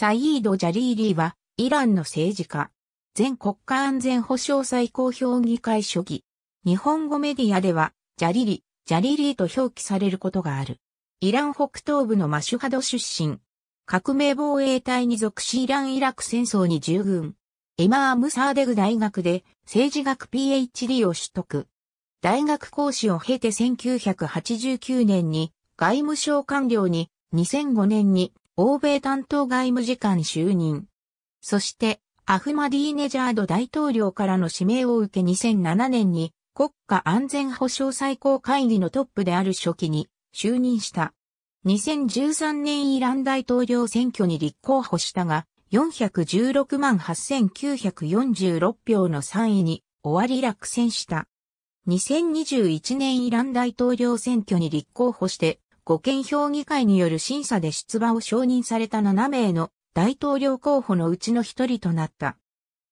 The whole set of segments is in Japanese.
サイード・ジャリーリーは、イランの政治家。全国家安全保障最高評議会初期、日本語メディアでは、ジャリリ、ジャリリーと表記されることがある。イラン北東部のマシュハド出身。革命防衛隊に属しイラン・イラク戦争に従軍。エマーム・サーデグ大学で政治学 PhD を取得。大学講師を経て1989年に外務省官僚に2005年に欧米担当外務次官就任。そして、アフマディーネジャード大統領からの指名を受け2007年に国家安全保障最高会議のトップである初期に就任した。2013年イラン大統領選挙に立候補したが、416万8946票の3位に終わり落選した。2021年イラン大統領選挙に立候補して五県評議会による審査で出馬を承認された7名の大統領候補のうちの一人となった。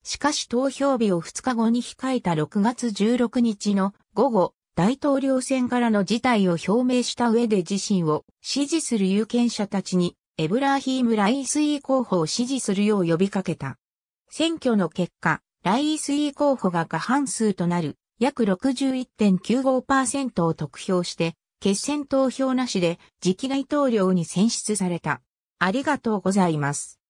しかし投票日を2日後に控えた6月16日の午後、大統領選からの事態を表明した上で自身を支持する有権者たちにエブラーヒーム・ライースイー候補を支持するよう呼びかけた。選挙の結果、ライースイー候補が過半数となる約61.95%を得票して決選投票なしで次期大統領に選出された。ありがとうございます。